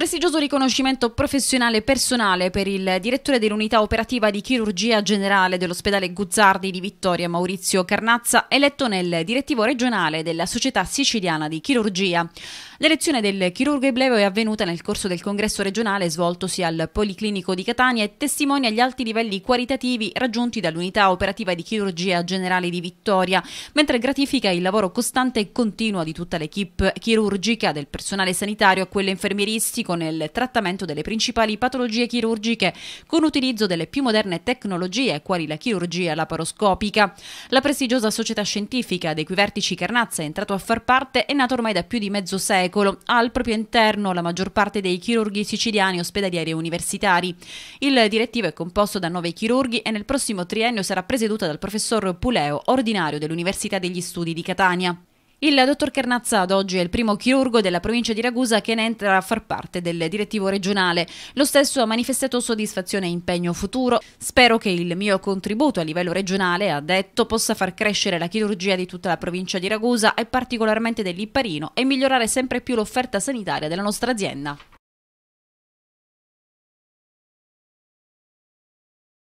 Prestigioso riconoscimento professionale personale per il direttore dell'unità operativa di chirurgia generale dell'ospedale Guzzardi di Vittoria Maurizio Carnazza, eletto nel direttivo regionale della Società Siciliana di Chirurgia. L'elezione del chirurgo ebleo è avvenuta nel corso del congresso regionale svoltosi al Policlinico di Catania e testimonia gli alti livelli qualitativi raggiunti dall'unità operativa di chirurgia generale di Vittoria, mentre gratifica il lavoro costante e continuo di tutta l'equipe chirurgica, del personale sanitario a quello infermieristico medico nel trattamento delle principali patologie chirurgiche con utilizzo delle più moderne tecnologie quali la chirurgia laparoscopica. La prestigiosa società scientifica dei cui vertici Carnazza è entrato a far parte è nata ormai da più di mezzo secolo. Ha al proprio interno la maggior parte dei chirurghi siciliani ospedalieri e universitari. Il direttivo è composto da nove chirurghi e nel prossimo triennio sarà presieduta dal professor Puleo, ordinario dell'Università degli Studi di Catania. Il dottor Carnazza ad oggi è il primo chirurgo della provincia di Ragusa che ne entra a far parte del direttivo regionale. Lo stesso ha manifestato soddisfazione e impegno futuro. Spero che il mio contributo a livello regionale, ha detto, possa far crescere la chirurgia di tutta la provincia di Ragusa e particolarmente dell'Ipparino e migliorare sempre più l'offerta sanitaria della nostra azienda.